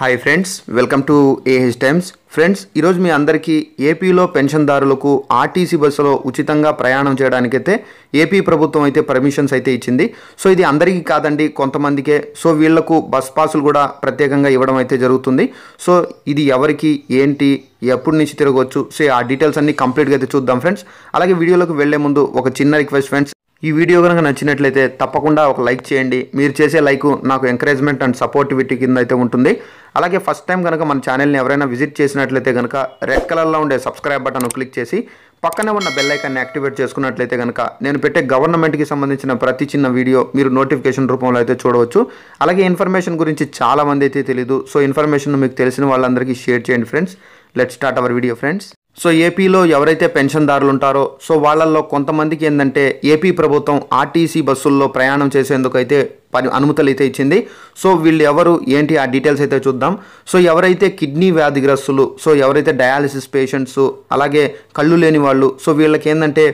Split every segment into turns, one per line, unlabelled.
hi friends welcome to AH Times friends ఈరోజు మీ అందరికీ ఏపీలో పెన్షన్దారులకు ఆర్టీసీ బస్సులో ఉచితంగా ప్రయాణం చేయడానికైతే ఏపీ ప్రభుత్వం అయితే పర్మిషన్స్ అయితే ఇచ్చింది సో ఇది అందరికీ కాదండి కొంతమందికే సో వీళ్లకు బస్ పాసులు కూడా ప్రత్యేకంగా ఇవ్వడం అయితే జరుగుతుంది సో ఇది ఎవరికి ఏంటి ఎప్పటి నుంచి తిరగవచ్చు సో ఆ డీటెయిల్స్ అన్ని కంప్లీట్గా అయితే చూద్దాం ఫ్రెండ్స్ అలాగే వీడియోలోకి వెళ్లే ముందు ఒక చిన్న రిక్వెస్ట్ ఫ్రెండ్స్ ఈ వీడియో కనుక నచ్చినట్లయితే తప్పకుండా ఒక లైక్ చేయండి మీరు చేసే లైక్ నాకు ఎంకరేజ్మెంట్ అండ్ సపోర్టివిటీ కింద అయితే ఉంటుంది అలాగే ఫస్ట్ టైం కనుక మన ఛానల్ని ఎవరైనా విజిట్ చేసినట్లయితే కనుక రెడ్ కలర్లో ఉండే సబ్స్క్రైబ్ బటన్ క్లిక్ చేసి పక్కనే ఉన్న బెల్ ఐకాన్ని యాక్టివేట్ చేసుకున్నట్లయితే కనుక నేను పెట్టే గవర్నమెంట్కి సంబంధించిన ప్రతి చిన్న వీడియో మీరు నోటిఫికేషన్ రూపంలో అయితే చూడవచ్చు అలాగే ఇన్ఫర్మేషన్ గురించి చాలామంది అయితే తెలియదు సో ఇన్ఫర్మేషన్ మీకు తెలిసిన వాళ్ళందరికీ షేర్ చేయండి friends let start our video friends so ఏపీలో ఎవరైతే పెన్షన్దారులు ఉంటారో సో వాళ్ళల్లో కొంతమందికి ఏంటంటే ఏపీ ప్రభుత్వం ఆర్టీసీ బస్సుల్లో ప్రయాణం చేసేందుకు అయితే పని అనుమతులు అయితే ఇచ్చింది సో వీళ్ళు ఎవరు ఏంటి ఆ డీటెయిల్స్ అయితే చూద్దాం సో ఎవరైతే కిడ్నీ వ్యాధిగ్రస్తులు సో ఎవరైతే డయాలిసిస్ పేషెంట్స్ అలాగే కళ్ళు లేని వాళ్ళు సో వీళ్ళకి ఏంటంటే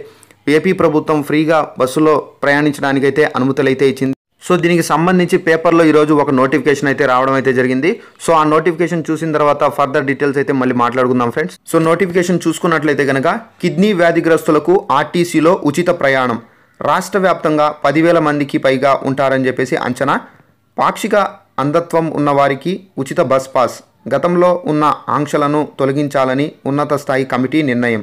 ఏపీ ప్రభుత్వం ఫ్రీగా బస్సులో ప్రయాణించడానికైతే అనుమతులు అయితే ఇచ్చింది సో దీనికి సంబంధించి పేపర్లో ఈరోజు ఒక నోటిఫికేషన్ అయితే రావడం అయితే జరిగింది సో ఆ నోటిఫికేషన్ చూసిన తర్వాత ఫర్దర్ డీటెయిల్స్ అయితే మళ్ళీ మాట్లాడుకుందాం ఫ్రెండ్స్ సో నోటిఫికేషన్ చూసుకున్నట్లయితే కనుక కిడ్నీ వ్యాధిగ్రస్తులకు ఆర్టీసీలో ఉచిత ప్రయాణం రాష్ట్ర వ్యాప్తంగా పదివేల మందికి పైగా ఉంటారని చెప్పేసి అంచనా పాక్షిక అంధత్వం ఉన్నవారికి ఉచిత బస్ పాస్ గతంలో ఉన్న ఆంక్షలను తొలగించాలని ఉన్నత స్థాయి కమిటీ నిర్ణయం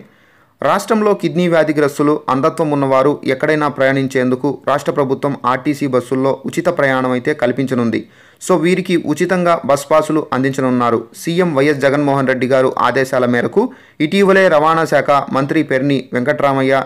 రాష్ట్రంలో కిడ్నీ వ్యాధిగ్రస్తులు అంధత్వం ఉన్నవారు ఎక్కడైనా ప్రయాణించేందుకు రాష్ట్ర ప్రభుత్వం ఆర్టీసీ బస్సుల్లో ఉచిత ప్రయాణం అయితే కల్పించనుంది సో వీరికి ఉచితంగా బస్ పాసులు అందించనున్నారు సీఎం వైఎస్ జగన్మోహన్ రెడ్డి గారు ఆదేశాల మేరకు ఇటీవలే రవాణా శాఖ మంత్రి పెర్ని వెంకట్రామయ్య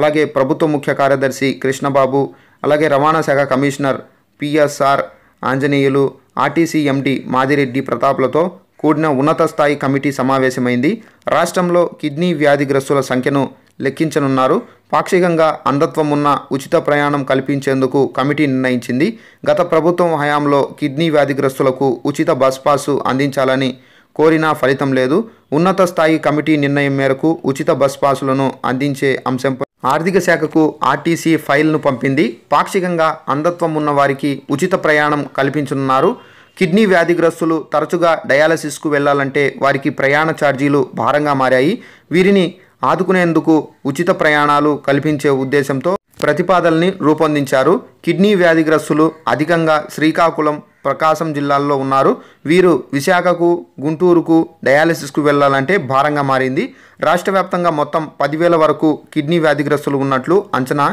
అలాగే ప్రభుత్వ ముఖ్య కార్యదర్శి కృష్ణబాబు అలాగే రవాణా శాఖ commissioner PSR Anjaneyulu RTC MD Madireddy ప్రతాప్లతో కూడిన ఉన్నత స్థాయి కమిటీ సమావేశమైంది రాష్ట్రంలో కిడ్నీ వ్యాధిగ్రస్తుల సంఖ్యను లెక్కించనున్నారు పాక్షికంగా అంధత్వం ఉన్న ఉచిత ప్రయాణం కల్పించేందుకు కమిటీ నిర్ణయించింది గత ప్రభుత్వం హయాంలో కిడ్నీ వ్యాధిగ్రస్తులకు ఉచిత బస్ పాసు అందించాలని కోరినా ఫలితం లేదు ఉన్నత స్థాయి కమిటీ నిర్ణయం మేరకు ఉచిత బస్ పాసులను అందించే అంశంపై ఆర్థిక శాఖకు ఆర్టీసీ ఫైల్ను పంపింది పాక్షికంగా అంధత్వం ఉన్న వారికి ఉచిత ప్రయాణం కల్పించనున్నారు కిడ్నీ వ్యాధిగ్రస్తులు తరచుగా డయాలసిస్కు వెళ్లాలంటే వారికి ప్రయాణ ఛార్జీలు భారంగా మారాయి వీరిని ఆదుకునేందుకు ఉచిత ప్రయాణాలు కల్పించే ఉద్దేశంతో ప్రతిపాదనని రూపొందించారు కిడ్నీ వ్యాధిగ్రస్తులు అధికంగా శ్రీకాకుళం ప్రకాశం జిల్లాల్లో ఉన్నారు వీరు విశాఖకు గుంటూరుకు డయాలసిస్కు వెళ్లాలంటే భారంగా మారింది రాష్ట్ర వ్యాప్తంగా మొత్తం పదివేల వరకు కిడ్నీ వ్యాధిగ్రస్తులు ఉన్నట్లు అంచనా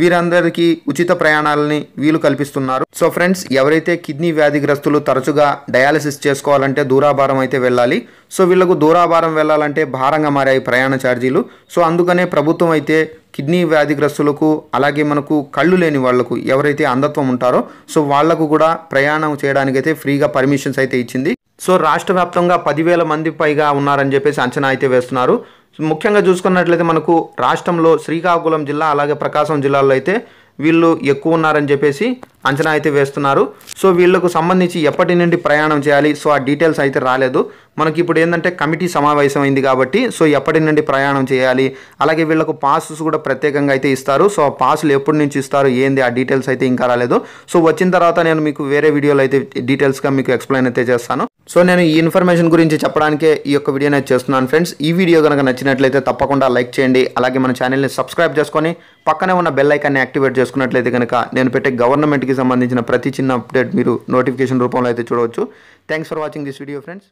వీరందరికీ ఉచిత ప్రయాణాలని వీలు కల్పిస్తున్నారు సో ఫ్రెండ్స్ ఎవరైతే కిడ్నీ వ్యాధిగ్రస్తులు తరచుగా డయాలసిస్ చేసుకోవాలంటే దూరాభారం అయితే వెళ్ళాలి సో వీళ్ళకు దూరాభారం వెళ్ళాలంటే భారంగా మారాయి ప్రయాణ ఛార్జీలు సో అందుకనే ప్రభుత్వం అయితే కిడ్నీ వ్యాధిగ్రస్తులకు అలాగే మనకు కళ్ళు లేని వాళ్లకు ఎవరైతే అంధత్వం ఉంటారో సో వాళ్లకు కూడా ప్రయాణం చేయడానికైతే ఫ్రీగా పర్మిషన్స్ అయితే ఇచ్చింది సో రాష్ట్ర వ్యాప్తంగా పదివేల మంది పైగా ఉన్నారని చెప్పేసి అంచనా అయితే వేస్తున్నారు ముఖ్యంగా చూసుకున్నట్లయితే మనకు రాష్ట్రంలో శ్రీకాకుళం జిల్లా అలాగే ప్రకాశం జిల్లాలో అయితే వీళ్ళు ఎక్కువ ఉన్నారని చెప్పేసి అంచనా అయితే వేస్తున్నారు సో వీళ్ళకు సంబంధించి ఎప్పటి నుండి ప్రయాణం చేయాలి సో ఆ డీటెయిల్స్ అయితే రాలేదు మనకి ఇప్పుడు ఏంటంటే కమిటీ సమావేశం అయింది కాబట్టి సో ఎప్పటి నుండి ప్రయాణం చేయాలి అలాగే వీళ్ళకు పాసెస్ కూడా ప్రత్యేకంగా అయితే ఇస్తారు సో ఆ పాసులు ఎప్పటి నుంచి ఇస్తారు ఏంది ఆ డీటెయిల్స్ అయితే ఇంకా రాలేదు సో వచ్చిన తర్వాత నేను మీకు వేరే వీడియోలో అయితే డీటెయిల్స్గా మీకు ఎక్స్ప్లెయిన్ అయితే చేస్తాను సో నేను ఈ ఇన్ఫర్మేషన్ గురించి చెప్పడానికే ఈ యొక్క వీడియో నేను చేస్తున్నాను ఫ్రెండ్స్ ఈ వీడియో కనుక నచ్చినట్లయితే తప్పకుండా లైక్ చేయండి అలాగే మన ఛానల్ని సబ్స్క్రైబ్ చేసుకొని పక్కనే ఉన్న బెల్ ఐకాన్ని యాక్టివేట్ చేసుకున్నట్లయితే కనుక నేను పెట్టే గవర్నమెంట్కి సంబంధించిన ప్రతి చిన్న అప్డేట్ మీరు నోటిఫికేషన్ రూపంలో అయితే చూడవచ్చు thanks for watching this video friends